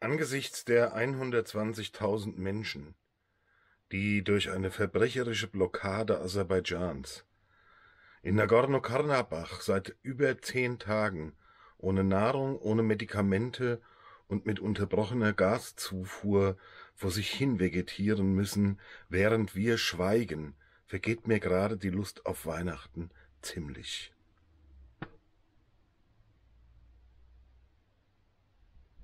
Angesichts der 120.000 Menschen, die durch eine verbrecherische Blockade Aserbaidschans in Nagorno-Karabach seit über zehn Tagen ohne Nahrung, ohne Medikamente und mit unterbrochener Gaszufuhr vor sich hin vegetieren müssen, während wir schweigen, vergeht mir gerade die Lust auf Weihnachten ziemlich